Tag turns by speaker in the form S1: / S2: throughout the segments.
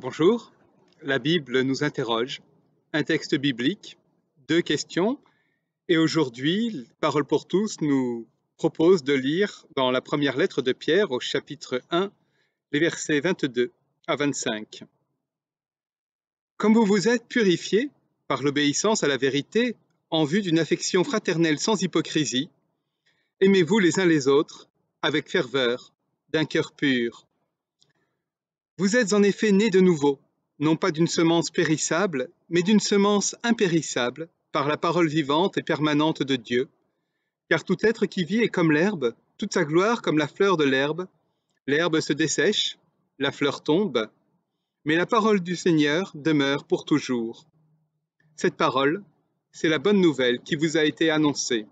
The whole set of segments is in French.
S1: Bonjour, la Bible nous interroge. Un texte biblique, deux questions. Et aujourd'hui, Parole pour tous nous propose de lire dans la première lettre de Pierre au chapitre 1, les versets 22 à 25. Comme vous vous êtes purifiés par l'obéissance à la vérité en vue d'une affection fraternelle sans hypocrisie, aimez-vous les uns les autres avec ferveur, d'un cœur pur, vous êtes en effet nés de nouveau, non pas d'une semence périssable, mais d'une semence impérissable, par la parole vivante et permanente de Dieu. Car tout être qui vit est comme l'herbe, toute sa gloire comme la fleur de l'herbe. L'herbe se dessèche, la fleur tombe, mais la parole du Seigneur demeure pour toujours. Cette parole, c'est la bonne nouvelle qui vous a été annoncée.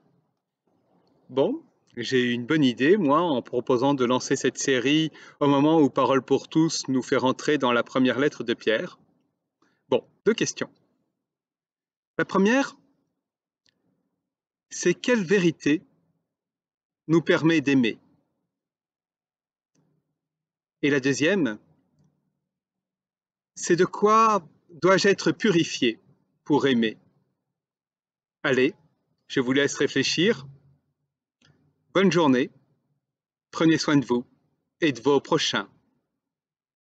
S1: Bon, j'ai eu une bonne idée, moi, en proposant de lancer cette série au moment où Parole pour tous nous fait rentrer dans la première lettre de Pierre. Bon, deux questions. La première, c'est quelle vérité nous permet d'aimer Et la deuxième, c'est de quoi dois-je être purifié pour aimer Allez, je vous laisse réfléchir Bonne journée, prenez soin de vous et de vos prochains.